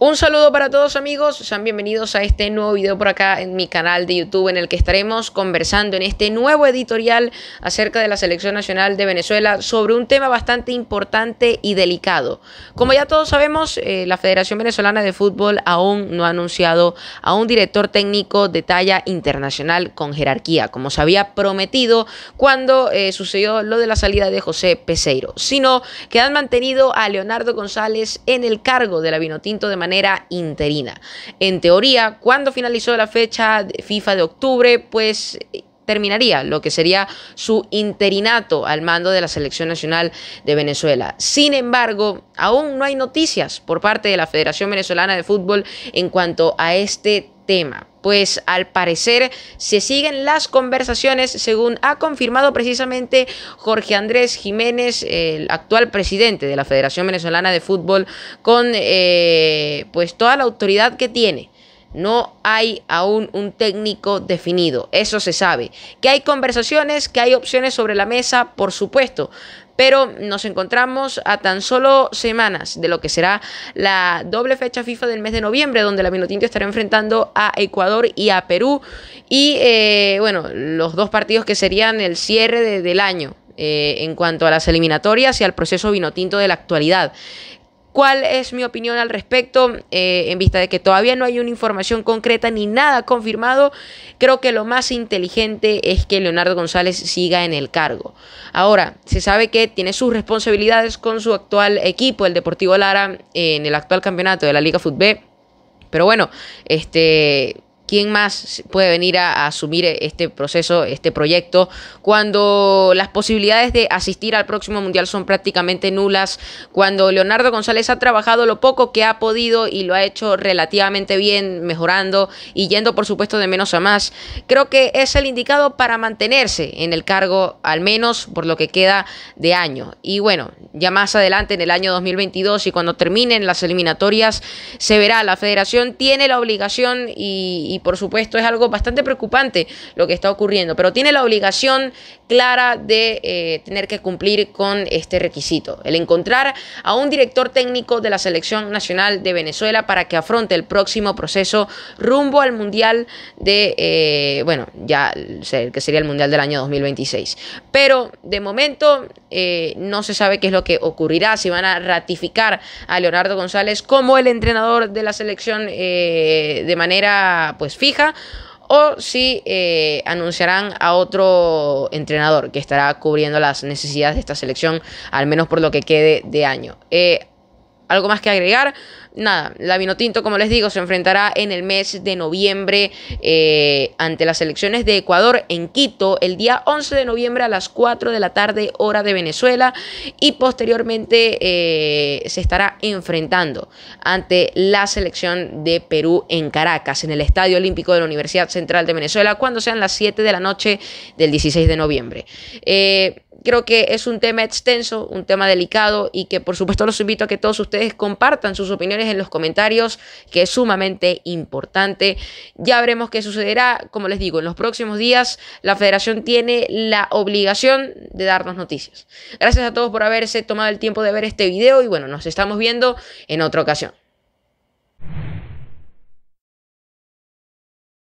Un saludo para todos amigos, sean bienvenidos a este nuevo video por acá en mi canal de YouTube en el que estaremos conversando en este nuevo editorial acerca de la Selección Nacional de Venezuela sobre un tema bastante importante y delicado. Como ya todos sabemos, eh, la Federación Venezolana de Fútbol aún no ha anunciado a un director técnico de talla internacional con jerarquía, como se había prometido cuando eh, sucedió lo de la salida de José Peseiro, sino que han mantenido a Leonardo González en el cargo de la Vinotinto de interina. En teoría, cuando finalizó la fecha de FIFA de octubre, pues terminaría lo que sería su interinato al mando de la Selección Nacional de Venezuela. Sin embargo, aún no hay noticias por parte de la Federación Venezolana de Fútbol en cuanto a este tema pues al parecer se siguen las conversaciones, según ha confirmado precisamente Jorge Andrés Jiménez, el actual presidente de la Federación Venezolana de Fútbol, con eh, pues toda la autoridad que tiene no hay aún un técnico definido, eso se sabe. Que hay conversaciones, que hay opciones sobre la mesa, por supuesto, pero nos encontramos a tan solo semanas de lo que será la doble fecha FIFA del mes de noviembre, donde la Vinotinto estará enfrentando a Ecuador y a Perú, y eh, bueno, los dos partidos que serían el cierre del año. Eh, en cuanto a las eliminatorias y al proceso vinotinto de la actualidad cuál es mi opinión al respecto eh, en vista de que todavía no hay una información concreta ni nada confirmado. Creo que lo más inteligente es que Leonardo González siga en el cargo. Ahora, se sabe que tiene sus responsabilidades con su actual equipo, el Deportivo Lara, en el actual campeonato de la Liga Fútbol. Pero bueno, este ¿Quién más puede venir a, asumir este proceso, este proyecto, cuando las posibilidades de asistir al próximo Mundial son prácticamente nulas? Cuando Leonardo González ha trabajado lo poco que ha podido y lo ha hecho relativamente bien, mejorando y yendo por supuesto de menos a más, creo que es el indicado para mantenerse en el cargo, al menos por lo que queda de año. Y bueno, ya más adelante en el año 2022 y cuando terminen las eliminatorias, se verá, la federación tiene la obligación y por supuesto es algo bastante preocupante lo que está ocurriendo, pero tiene la obligación clara de eh, tener que cumplir con este requisito, el encontrar a un director técnico de la selección nacional de Venezuela para que afronte el próximo proceso rumbo al Mundial de, eh, bueno, ya sé, que sería el Mundial del año 2026. Pero de momento eh, no se sabe qué es lo que ocurrirá, si van a ratificar a Leonardo González como el entrenador de la selección de manera, pues, pues fija o si eh, anunciarán a otro entrenador que estará cubriendo las necesidades de esta selección, al menos por lo que quede de año. Eh, algo más que agregar. Nada, la Vinotinto, como les digo, se enfrentará en el mes de noviembre eh, ante las elecciones de Ecuador en Quito, el día 11 de noviembre a las 4 de la tarde, hora de Venezuela, y posteriormente eh, se estará enfrentando ante la selección de Perú en Caracas, en el Estadio Olímpico de la Universidad Central de Venezuela, cuando sean las 7 de la noche del 16 de noviembre. Eh, creo que es un tema extenso, un tema delicado y que por supuesto los invito a que todos ustedes compartan sus opiniones en los comentarios, que es sumamente importante. Ya veremos qué sucederá, como les digo, en los próximos días la federación tiene la obligación de darnos noticias. Gracias a todos por haberse tomado el tiempo de ver este video y bueno, nos estamos viendo en otra ocasión.